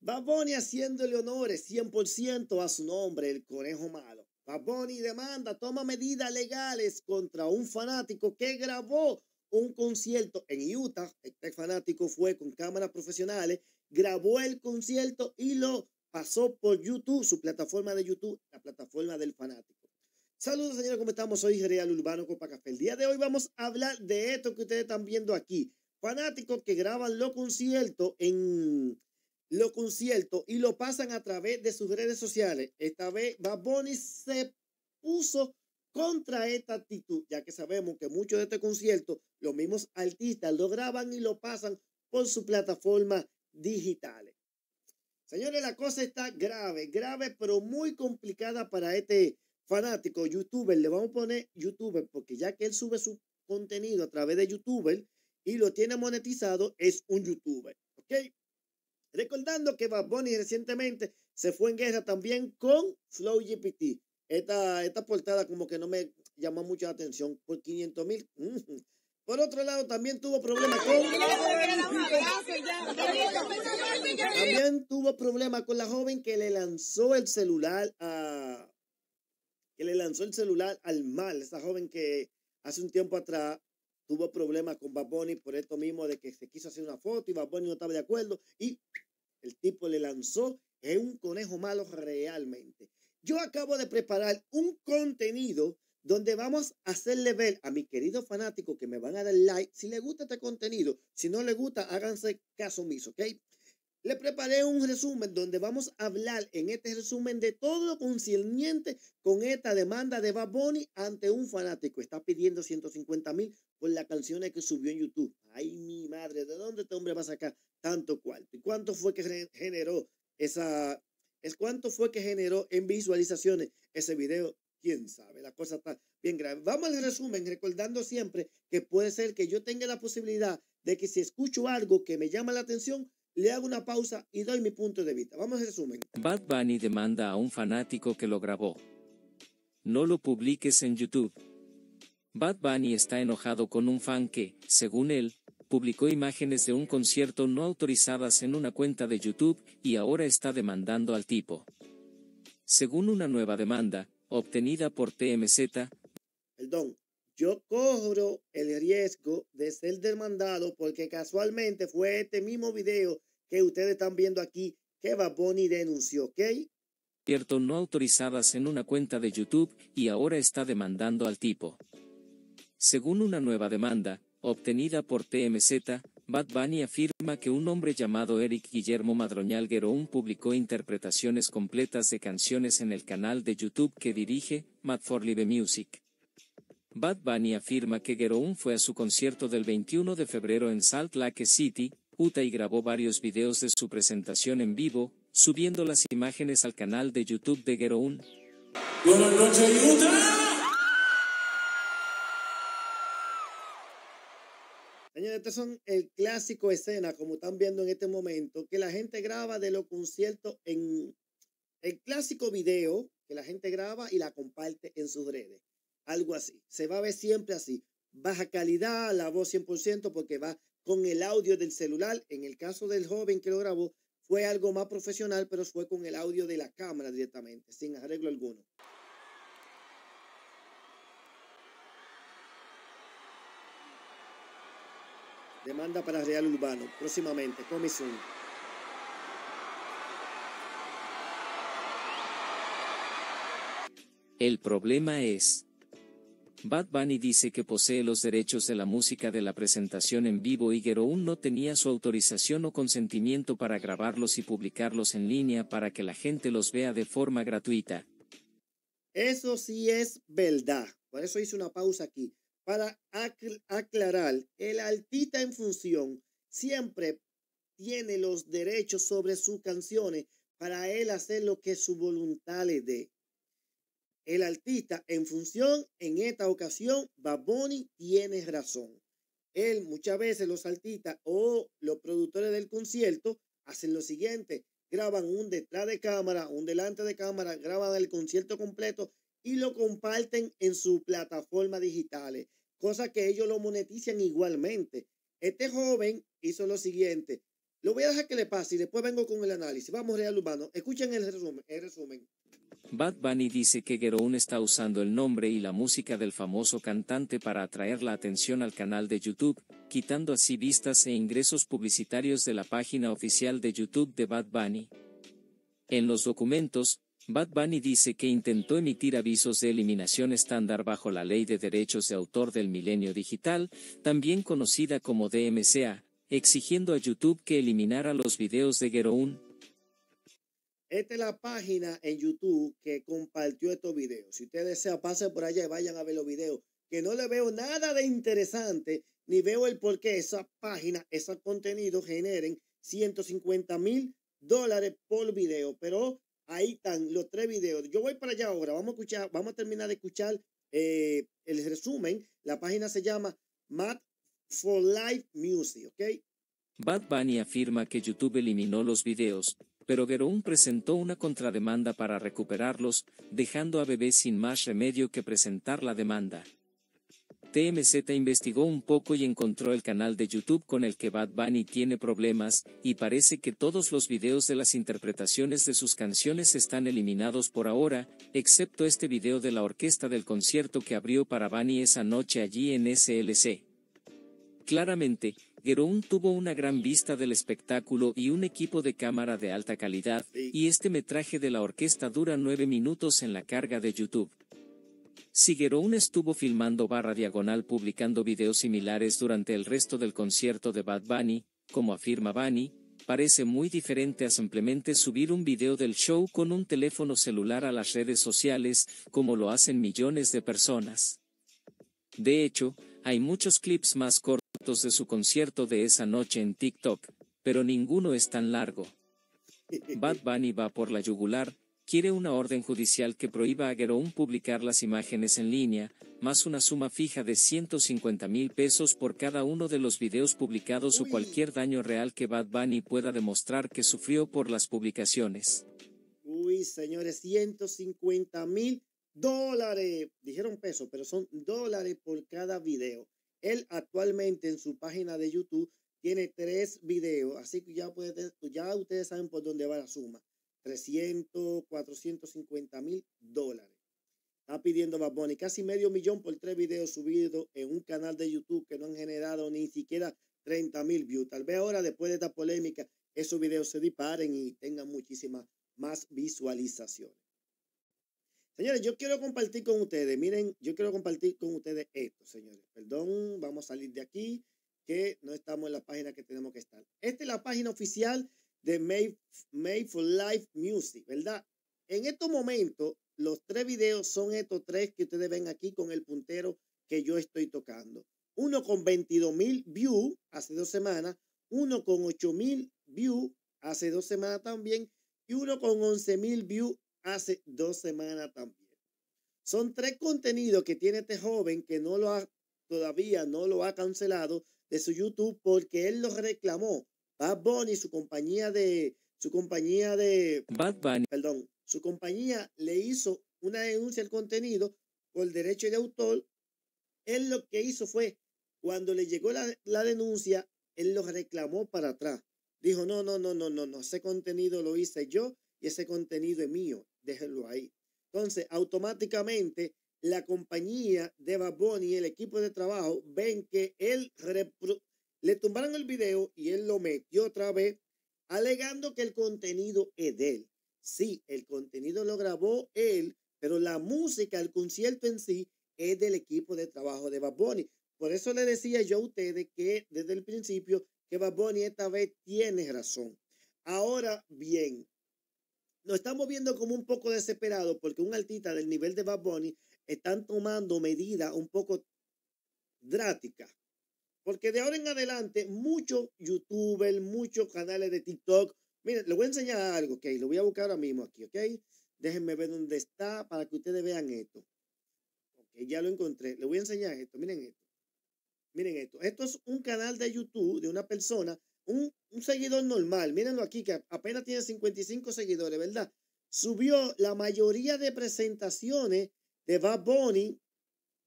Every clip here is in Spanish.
Baboni haciéndole honores 100% a su nombre, el conejo malo. Baboni demanda, toma medidas legales contra un fanático que grabó un concierto en Utah. Este fanático fue con cámaras profesionales, grabó el concierto y lo pasó por YouTube, su plataforma de YouTube, la plataforma del fanático. Saludos, señores, ¿cómo estamos? Soy Real Urbano Café El día de hoy vamos a hablar de esto que ustedes están viendo aquí. Fanáticos que graban los conciertos en los conciertos y lo pasan a través de sus redes sociales. Esta vez Baboni se puso contra esta actitud, ya que sabemos que muchos de estos conciertos, los mismos artistas lo graban y lo pasan por sus plataformas digitales. Señores, la cosa está grave, grave, pero muy complicada para este fanático youtuber. Le vamos a poner youtuber porque ya que él sube su contenido a través de youtuber y lo tiene monetizado, es un youtuber. ¿Ok? Recordando que Bad recientemente se fue en guerra también con Flow GPT. Esta, esta portada como que no me llamó mucha atención por 500 mil. Por otro lado, también tuvo problemas con... También tuvo problemas con la joven que le lanzó el celular a... Que le lanzó el celular al mal. esta joven que hace un tiempo atrás tuvo problemas con Baboni por esto mismo de que se quiso hacer una foto y Baboni no estaba de acuerdo y el tipo le lanzó, es un conejo malo realmente. Yo acabo de preparar un contenido donde vamos a hacerle ver a mi querido fanático que me van a dar like si le gusta este contenido. Si no le gusta, háganse caso omiso, ¿ok? Le preparé un resumen donde vamos a hablar en este resumen de todo lo concerniente con esta demanda de Baboni ante un fanático. Está pidiendo 150 mil por las canciones que subió en YouTube. Ay, mi madre, ¿de dónde este hombre va a sacar tanto cual. ¿Y cuánto fue que generó esa, es cuánto fue que generó en visualizaciones ese video? Quién sabe, la cosa está bien grave. Vamos al resumen, recordando siempre que puede ser que yo tenga la posibilidad de que si escucho algo que me llama la atención, le hago una pausa y doy mi punto de vista. Vamos al resumen. Bad Bunny demanda a un fanático que lo grabó. No lo publiques en YouTube. Bad Bunny está enojado con un fan que, según él, publicó imágenes de un concierto no autorizadas en una cuenta de YouTube y ahora está demandando al tipo. Según una nueva demanda, obtenida por TMZ, Perdón, yo cobro el riesgo de ser demandado porque casualmente fue este mismo video que ustedes están viendo aquí que Baboni denunció, ¿ok? Cierto, no autorizadas en una cuenta de YouTube y ahora está demandando al tipo. Según una nueva demanda, obtenida por TMZ, Bad Bunny afirma que un hombre llamado Eric Guillermo Madroñal Guerón publicó interpretaciones completas de canciones en el canal de YouTube que dirige, Mad for Live Music. Bad Bunny afirma que Guerón fue a su concierto del 21 de febrero en Salt Lake City, Utah y grabó varios videos de su presentación en vivo, subiendo las imágenes al canal de YouTube de Guerón. Estas son el clásico escena, como están viendo en este momento, que la gente graba de los conciertos en el clásico video que la gente graba y la comparte en sus redes. Algo así. Se va a ver siempre así. Baja calidad, la voz 100% porque va con el audio del celular. En el caso del joven que lo grabó, fue algo más profesional, pero fue con el audio de la cámara directamente, sin arreglo alguno. Demanda para Real Urbano. Próximamente, comisión. El problema es. Bad Bunny dice que posee los derechos de la música de la presentación en vivo y Geroun no tenía su autorización o consentimiento para grabarlos y publicarlos en línea para que la gente los vea de forma gratuita. Eso sí es verdad. Por eso hice una pausa aquí para aclarar, el artista en función siempre tiene los derechos sobre sus canciones para él hacer lo que su voluntad le dé. El artista en función, en esta ocasión, Baboni tiene razón. Él muchas veces los artistas o los productores del concierto hacen lo siguiente, graban un detrás de cámara, un delante de cámara, graban el concierto completo y lo comparten en sus plataformas digitales cosa que ellos lo monetizan igualmente. Este joven hizo lo siguiente. Lo voy a dejar que le pase y después vengo con el análisis. Vamos, Real Urbano. Escuchen el resumen. El resumen. Bad Bunny dice que Geroun está usando el nombre y la música del famoso cantante para atraer la atención al canal de YouTube, quitando así vistas e ingresos publicitarios de la página oficial de YouTube de Bad Bunny. En los documentos, Bad Bunny dice que intentó emitir avisos de eliminación estándar bajo la Ley de Derechos de Autor del Milenio Digital, también conocida como DMCA, exigiendo a YouTube que eliminara los videos de Geroun. Esta es la página en YouTube que compartió estos videos. Si ustedes desea, pasen por allá y vayan a ver los videos. Que no le veo nada de interesante, ni veo el por qué esa página, esos contenidos generen 150 mil dólares por video. Pero Ahí están los tres videos. Yo voy para allá ahora. Vamos a escuchar, vamos a terminar de escuchar eh, el resumen. La página se llama Mad for Life Music, ¿ok? Bad Bunny afirma que YouTube eliminó los videos, pero Gerón presentó una contrademanda para recuperarlos, dejando a Bebé sin más remedio que presentar la demanda. TMZ investigó un poco y encontró el canal de YouTube con el que Bad Bunny tiene problemas, y parece que todos los videos de las interpretaciones de sus canciones están eliminados por ahora, excepto este video de la orquesta del concierto que abrió para Bunny esa noche allí en SLC. Claramente, Geroun tuvo una gran vista del espectáculo y un equipo de cámara de alta calidad, y este metraje de la orquesta dura nueve minutos en la carga de YouTube. Siguerón estuvo filmando barra diagonal publicando videos similares durante el resto del concierto de Bad Bunny, como afirma Bunny, parece muy diferente a simplemente subir un video del show con un teléfono celular a las redes sociales, como lo hacen millones de personas. De hecho, hay muchos clips más cortos de su concierto de esa noche en TikTok, pero ninguno es tan largo. Eh, eh, Bad eh. Bunny va por la yugular, quiere una orden judicial que prohíba a Gerón publicar las imágenes en línea, más una suma fija de 150 mil pesos por cada uno de los videos publicados o cualquier daño real que Bad Bunny pueda demostrar que sufrió por las publicaciones. Uy, señores, 150 mil dólares, dijeron pesos, pero son dólares por cada video. Él actualmente en su página de YouTube tiene tres videos, así que ya, ya ustedes saben por dónde va la suma. 300, 450 mil dólares. Está pidiendo Bad casi medio millón por tres videos subidos en un canal de YouTube que no han generado ni siquiera 30 mil views. Tal vez ahora, después de esta polémica, esos videos se disparen y tengan muchísimas más visualizaciones. Señores, yo quiero compartir con ustedes, miren, yo quiero compartir con ustedes esto, señores. Perdón, vamos a salir de aquí, que no estamos en la página que tenemos que estar. Esta es la página oficial de Made, Made for Life Music, ¿verdad? En estos momentos, los tres videos son estos tres que ustedes ven aquí con el puntero que yo estoy tocando. Uno con 22 mil views hace dos semanas, uno con 8 mil views hace dos semanas también y uno con 11 mil views hace dos semanas también. Son tres contenidos que tiene este joven que no lo ha, todavía no lo ha cancelado de su YouTube porque él lo reclamó Bad Bunny, su compañía de, su compañía de, Bad Bunny. perdón, su compañía le hizo una denuncia al contenido por derecho de autor. Él lo que hizo fue, cuando le llegó la, la denuncia, él lo reclamó para atrás. Dijo, no, no, no, no, no, no, ese contenido lo hice yo y ese contenido es mío, déjenlo ahí. Entonces, automáticamente la compañía de Bad Bunny y el equipo de trabajo ven que él le tumbaron el video y él lo metió otra vez, alegando que el contenido es de él. Sí, el contenido lo grabó él, pero la música, el concierto en sí, es del equipo de trabajo de Bad Bunny. Por eso le decía yo a ustedes que desde el principio que Bad Bunny esta vez tiene razón. Ahora bien, nos estamos viendo como un poco desesperados porque un artista del nivel de Bad Bunny están tomando medidas un poco drásticas porque de ahora en adelante, muchos youtubers, muchos canales de TikTok. Miren, les voy a enseñar algo, ok. Lo voy a buscar ahora mismo aquí, ok. Déjenme ver dónde está para que ustedes vean esto. Ok, ya lo encontré. le voy a enseñar esto. Miren esto. Miren esto. Esto es un canal de YouTube de una persona, un, un seguidor normal. Mírenlo aquí, que apenas tiene 55 seguidores, ¿verdad? Subió la mayoría de presentaciones de Bad Bunny.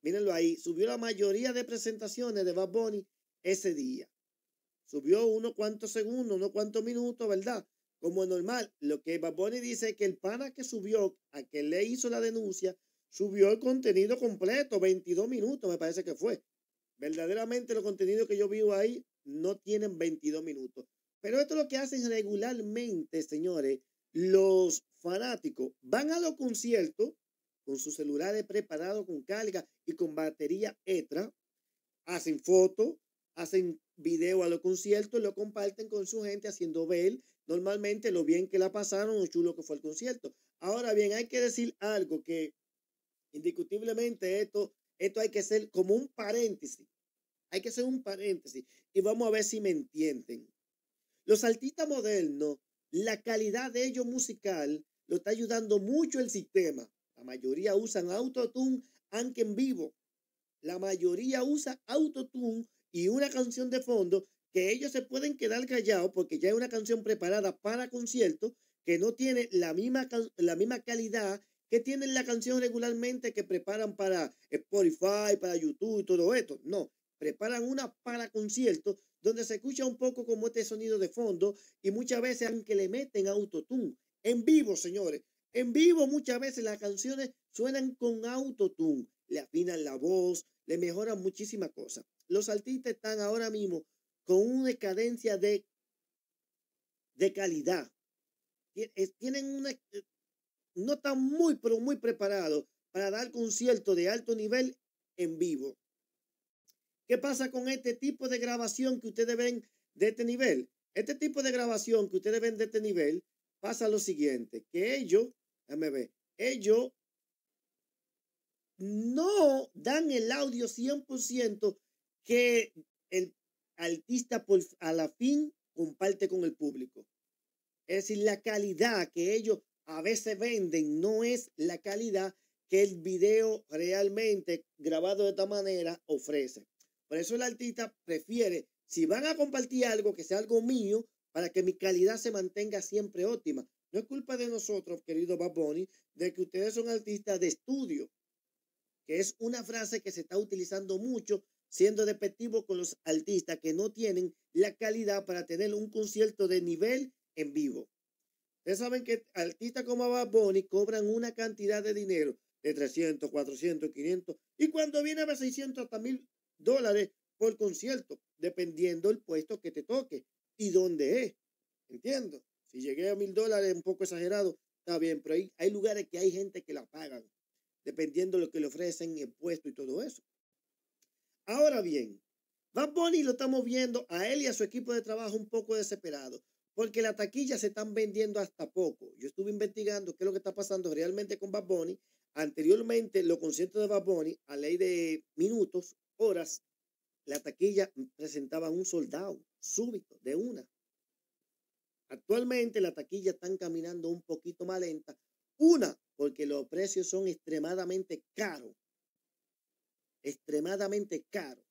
Mírenlo ahí. Subió la mayoría de presentaciones de Bad Bunny ese día. Subió unos cuantos segundos, unos cuantos minutos, ¿verdad? Como es normal. Lo que Baboni dice es que el pana que subió, a que le hizo la denuncia, subió el contenido completo, 22 minutos me parece que fue. Verdaderamente los contenidos que yo vivo ahí no tienen 22 minutos. Pero esto es lo que hacen regularmente, señores, los fanáticos. Van a los conciertos con sus celulares preparados con carga y con batería extra, hacen fotos, hacen video a los conciertos lo comparten con su gente haciendo ver normalmente lo bien que la pasaron o chulo que fue el concierto. Ahora bien, hay que decir algo que indiscutiblemente esto, esto hay que ser como un paréntesis. Hay que ser un paréntesis y vamos a ver si me entienden. Los artistas modernos, la calidad de ellos musical lo está ayudando mucho el sistema. La mayoría usan autotune, aunque en vivo. La mayoría usa autotune y una canción de fondo que ellos se pueden quedar callados porque ya es una canción preparada para concierto que no tiene la misma, la misma calidad que tienen la canción regularmente que preparan para Spotify, para YouTube y todo esto. No, preparan una para concierto donde se escucha un poco como este sonido de fondo y muchas veces aunque le meten autotune. En vivo, señores, en vivo muchas veces las canciones suenan con autotune. Le afinan la voz, le mejoran muchísimas cosas. Los artistas están ahora mismo con una decadencia de, de calidad. Eh, tienen una, eh, no están muy, pero muy preparados para dar conciertos de alto nivel en vivo. ¿Qué pasa con este tipo de grabación que ustedes ven de este nivel? Este tipo de grabación que ustedes ven de este nivel pasa lo siguiente, que ellos, déjame ver, ellos no dan el audio 100% que el artista a la fin comparte con el público. Es decir, la calidad que ellos a veces venden no es la calidad que el video realmente grabado de esta manera ofrece. Por eso el artista prefiere, si van a compartir algo, que sea algo mío, para que mi calidad se mantenga siempre óptima. No es culpa de nosotros, querido Bad de que ustedes son artistas de estudio, que es una frase que se está utilizando mucho siendo despetivo con los artistas que no tienen la calidad para tener un concierto de nivel en vivo. Ustedes saben que artistas como Bad Bunny cobran una cantidad de dinero de 300, 400, 500 y cuando viene a ver 600 hasta 1000 dólares por concierto, dependiendo el puesto que te toque y dónde es. Entiendo. Si llegué a 1000 dólares, un poco exagerado, está bien, pero hay, hay lugares que hay gente que la pagan, dependiendo lo que le ofrecen el puesto y todo eso. Ahora bien, Bad Bunny lo estamos viendo a él y a su equipo de trabajo un poco desesperado, porque la taquilla se están vendiendo hasta poco. Yo estuve investigando qué es lo que está pasando realmente con Bad Bunny. Anteriormente, los conciertos de Bad Bunny, a ley de minutos, horas, la taquilla presentaba un soldado súbito, de una. Actualmente la taquilla están caminando un poquito más lenta. Una, porque los precios son extremadamente caros extremadamente caro.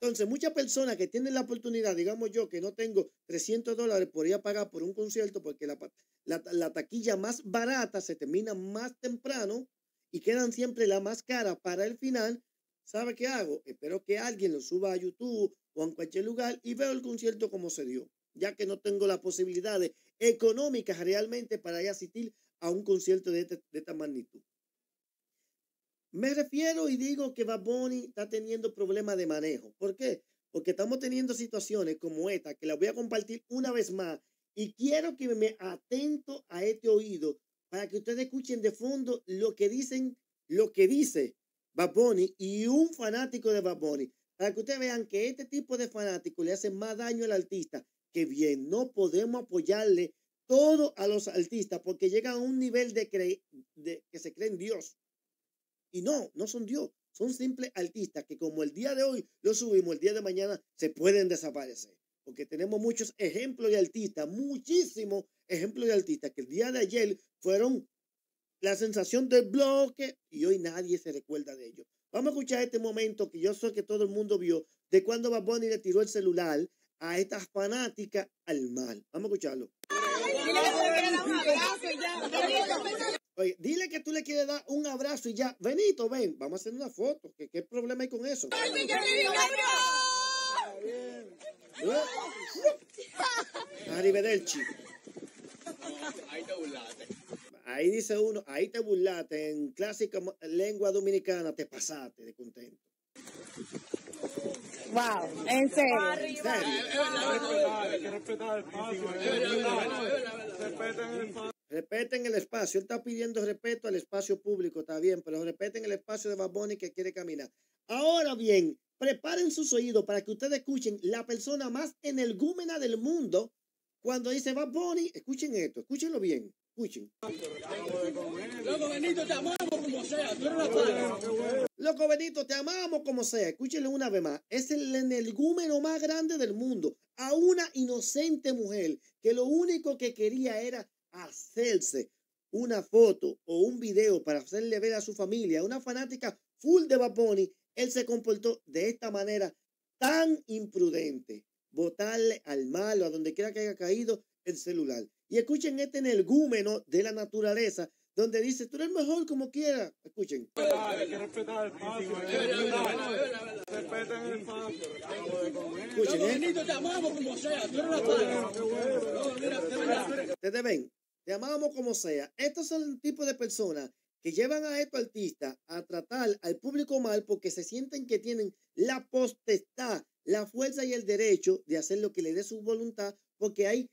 Entonces, muchas personas que tienen la oportunidad, digamos yo, que no tengo 300 dólares, podría pagar por un concierto porque la, taquilla más barata se termina más temprano y quedan siempre la más cara para el final. ¿Sabe qué hago? Espero que alguien lo suba a YouTube o en cualquier lugar y veo el concierto como se dio, ya que no tengo las posibilidades económicas realmente para ir a asistir a un concierto de, este, de esta magnitud. Me refiero y digo que Baboni está teniendo problemas de manejo. ¿Por qué? Porque estamos teniendo situaciones como esta, que la voy a compartir una vez más. Y quiero que me atento a este oído para que ustedes escuchen de fondo lo que dicen, lo que dice Baboni y un fanático de Baboni, Para que ustedes vean que este tipo de fanático le hace más daño al artista. Que bien, no podemos apoyarle todo a los artistas porque llegan a un nivel de, de que se creen Dios y no, no son Dios, son simples artistas que como el día de hoy lo subimos, el día de mañana se pueden desaparecer. Porque tenemos muchos ejemplos de artistas, muchísimos ejemplos de artistas que el día de ayer fueron la sensación del bloque y hoy nadie se recuerda de ellos. Vamos a escuchar este momento que yo sé que todo el mundo vio de cuando Bad le tiró el celular a estas fanática al mal. Vamos a escucharlo. Oye, dile que tú le quieres dar un abrazo y ya. Benito, ven, vamos a hacer una foto. ¿Qué, qué problema hay con eso? Arrivederci. Ahí Ahí dice uno, ahí te burlate. En clásica lengua dominicana te pasaste de contento. Wow, en serio. Repeten el espacio. Él está pidiendo respeto al espacio público, está bien, pero respeten el espacio de Baboni que quiere caminar. Ahora bien, preparen sus oídos para que ustedes escuchen la persona más energúmena del mundo cuando dice Baboni. Escuchen esto, escúchenlo bien. Escuchen. Loco Benito, te amamos como sea. Tú Loco Benito, te amamos como sea. Escúchenlo una vez más. Es el energúmeno más grande del mundo. A una inocente mujer que lo único que quería era hacerse una foto o un video para hacerle ver a su familia, una fanática full de Baboni, él se comportó de esta manera tan imprudente, botarle al malo, a donde quiera que haya caído el celular. Y escuchen este energúmeno de la naturaleza, donde dice, tú eres mejor como quiera. Escuchen. Escuchen, ¿eh? Te ven, te amamos como sea. Estos son el tipo de personas que llevan a estos artistas a tratar al público mal porque se sienten que tienen la potestad, la fuerza y el derecho de hacer lo que le dé su voluntad, porque hay,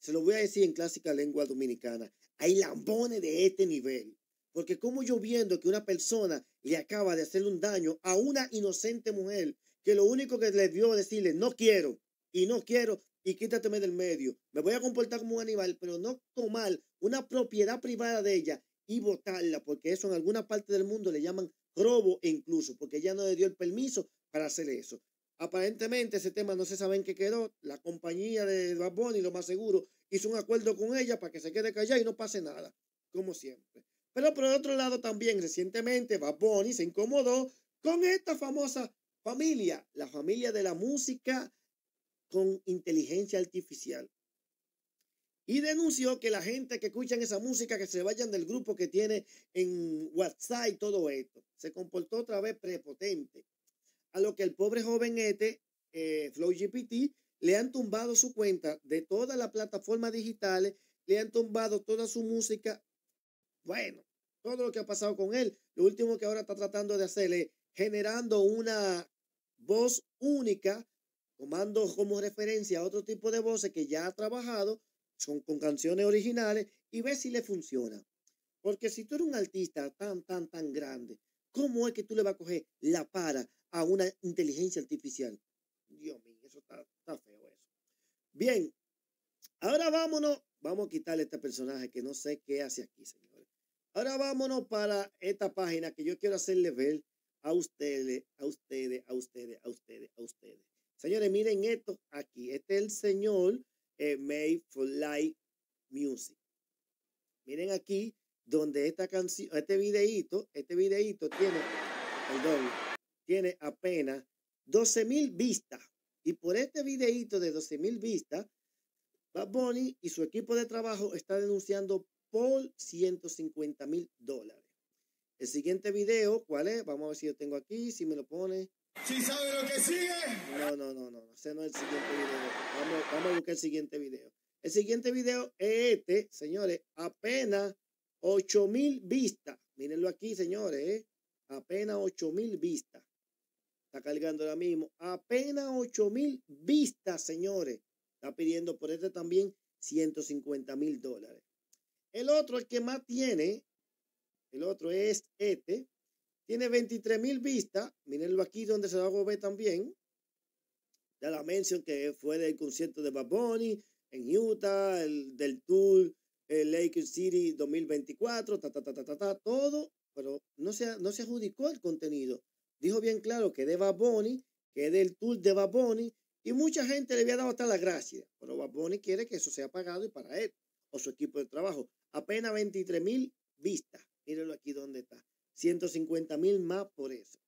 se lo voy a decir en clásica lengua dominicana, hay lambones de este nivel. Porque como yo viendo que una persona le acaba de hacer un daño a una inocente mujer, que lo único que le dio decirle, no quiero, y no quiero, y quítateme del medio. Me voy a comportar como un animal, pero no tomar una propiedad privada de ella y votarla, porque eso en alguna parte del mundo le llaman robo incluso, porque ella no le dio el permiso para hacer eso. Aparentemente ese tema no se sabe en qué quedó. La compañía de Bad lo más seguro, hizo un acuerdo con ella para que se quede callada y no pase nada, como siempre. Pero por otro lado también recientemente Bad se incomodó con esta famosa familia, la familia de la música con inteligencia artificial. Y denunció que la gente que escuchan esa música, que se vayan del grupo que tiene en WhatsApp y todo esto. Se comportó otra vez prepotente. A lo que el pobre joven este, eh, Flow GPT, le han tumbado su cuenta de todas las plataformas digitales, le han tumbado toda su música. Bueno, todo lo que ha pasado con él. Lo último que ahora está tratando de hacerle generando una voz única tomando como referencia a otro tipo de voces que ya ha trabajado son con canciones originales y ve si le funciona. Porque si tú eres un artista tan, tan, tan grande, ¿cómo es que tú le vas a coger la para a una inteligencia artificial? Dios mío, eso está, feo eso. Bien, ahora vámonos, vamos a quitarle a este personaje que no sé qué hace aquí, señores. Ahora vámonos para esta página que yo quiero hacerle ver a ustedes, a ustedes, a ustedes, a ustedes, a ustedes. Señores, miren esto aquí. Este es el señor eh, Made for Life Music. Miren aquí donde esta canción, este videíto, este videíto tiene, perdón, tiene apenas 12 mil vistas. Y por este videíto de 12 mil vistas, Bad Bunny y su equipo de trabajo está denunciando por 150 mil dólares. El siguiente video, ¿cuál es? Vamos a ver si yo tengo aquí, si me lo pone. ¿Si sabe lo que sigue? No, no, no, no. Ese no es el siguiente video. Vamos, a buscar el siguiente video. El siguiente video es este, señores. Apenas 8 mil vistas. Mírenlo aquí, señores. ¿eh? Apenas 8000 mil vistas. Está cargando ahora mismo. Apenas 8000 mil vistas, señores. Está pidiendo por este también 150 mil dólares. El otro, el que más tiene, el otro es este, tiene 23 mil vistas. Mírenlo aquí donde se lo ver también. ya la mención que fue del concierto de Baboni en Utah, del tour el Lake City 2024, ta, ta, ta, ta, ta, ta, todo, pero no se, no se adjudicó el contenido. Dijo bien claro que de Bad que del tour de Bad y mucha gente le había dado hasta la gracia, pero Bad quiere que eso sea pagado y para él o su equipo de trabajo. Apenas 23 mil vistas. Mírenlo aquí donde está. 150 mil más por eso.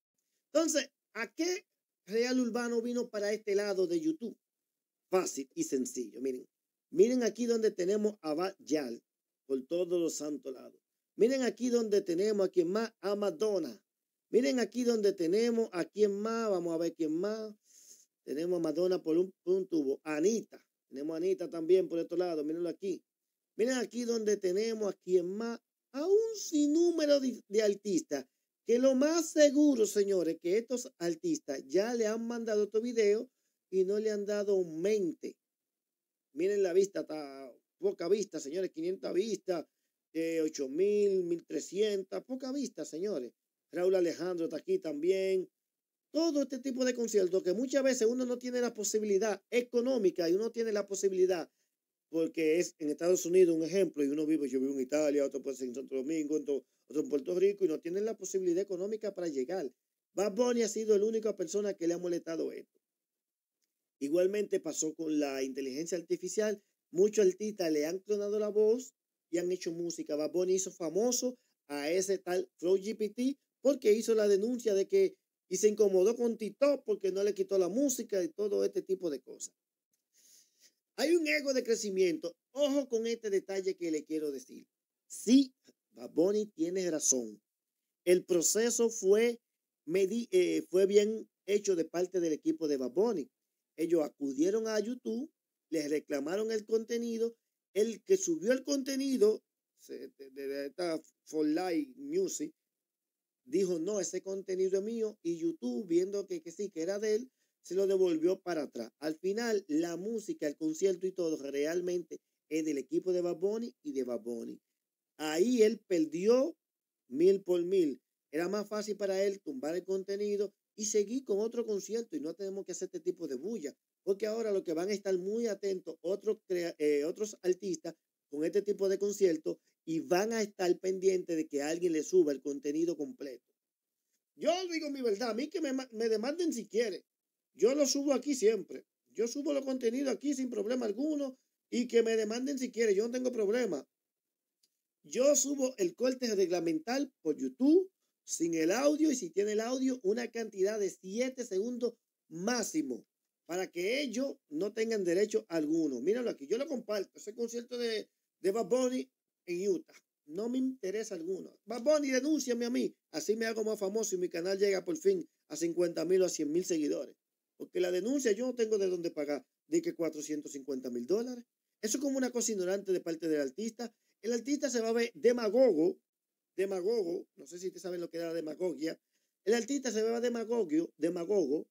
Entonces, ¿a qué Real Urbano vino para este lado de YouTube? Fácil y sencillo. Miren, miren aquí donde tenemos a Yal por todos los santos lados. Miren aquí donde tenemos a quien más, a Madonna. Miren aquí donde tenemos a quien más, vamos a ver quién más. Tenemos a Madonna por un, tubo. Anita. Tenemos a Anita también por otro lado. Mírenlo aquí. Miren aquí donde tenemos a quien más, a un sinnúmero de, artistas que lo más seguro, señores, que estos artistas ya le han mandado otro video y no le han dado mente. Miren la vista, está poca vista, señores, 500 vistas, eh, 8000, 1300, poca vista, señores. Raúl Alejandro está aquí también. Todo este tipo de conciertos que muchas veces uno no tiene la posibilidad económica y uno tiene la posibilidad porque es en Estados Unidos un ejemplo, y uno vive, yo vivo en Italia, otro puede ser en Santo Domingo, otro, en Puerto Rico, y no tienen la posibilidad económica para llegar. Bad Bunny ha sido la única persona que le ha molestado esto. Igualmente pasó con la inteligencia artificial. Muchos artistas le han clonado la voz y han hecho música. Bad Bunny hizo famoso a ese tal GPT, porque hizo la denuncia de que y se incomodó con Tito, porque no le quitó la música y todo este tipo de cosas. Hay un ego de crecimiento. Ojo con este detalle que le quiero decir. Sí, Baboni tiene razón. El proceso fue, medí, eh, fue bien hecho de parte del equipo de Baboni. Ellos acudieron a YouTube, les reclamaron el contenido. El que subió el contenido de, esta For Life Music dijo, no, ese contenido es mío. Y YouTube, viendo que, que sí, que era de él, se lo devolvió para atrás. Al final, la música, el concierto y todo realmente es del equipo de Baboni y de Baboni. Ahí él perdió mil por mil. Era más fácil para él tumbar el contenido y seguir con otro concierto y no tenemos que hacer este tipo de bulla, porque ahora lo que van a estar muy atentos otros, eh, otros artistas con este tipo de concierto y van a estar pendientes de que alguien le suba el contenido completo. Yo digo mi verdad, a mí que me, me demanden si quieren, yo lo subo aquí siempre. Yo subo los contenidos aquí sin problema alguno y que me demanden si quieren. Yo no tengo problema. Yo subo el corte reglamental por YouTube sin el audio y si tiene el audio una cantidad de 7 segundos máximo para que ellos no tengan derecho alguno. Míralo aquí, yo lo comparto. Ese concierto de, de Bad en Utah. No me interesa alguno. Bad Bunny, denúnciame a mí. Así me hago más famoso y mi canal llega por fin a 50 mil o a 100 mil seguidores porque la denuncia yo no tengo de dónde pagar, de que 450 mil dólares. Eso es como una cosa ignorante de parte del artista. El artista se va a ver demagogo, demagogo, no sé si ustedes saben lo que era demagogia. El artista se va a ver demagogio, demagogo.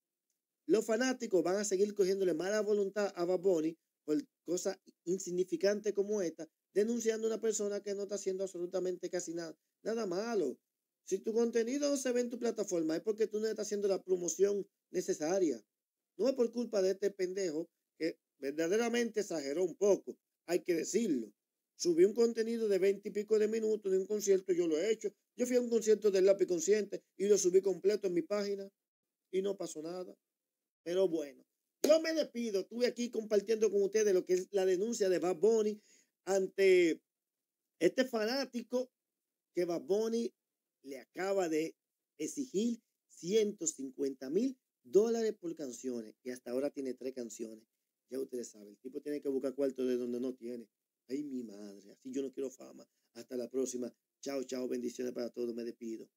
Los fanáticos van a seguir cogiéndole mala voluntad a Baboni por cosas insignificantes como esta, denunciando a una persona que no está haciendo absolutamente casi nada, nada malo. Si tu contenido no se ve en tu plataforma es porque tú no estás haciendo la promoción necesaria. No es por culpa de este pendejo que verdaderamente exageró un poco, hay que decirlo. Subí un contenido de veinte y pico de minutos de un concierto, yo lo he hecho. Yo fui a un concierto del lápiz consciente y lo subí completo en mi página y no pasó nada. Pero bueno, yo me despido. Estuve aquí compartiendo con ustedes lo que es la denuncia de Bad Bunny ante este fanático que Bad Bunny le acaba de exigir 150 mil dólares por canciones y hasta ahora tiene tres canciones. Ya ustedes saben, el tipo tiene que buscar cuarto de donde no tiene. Ay, mi madre, así yo no quiero fama. Hasta la próxima. Chao, chao, bendiciones para todos, me despido.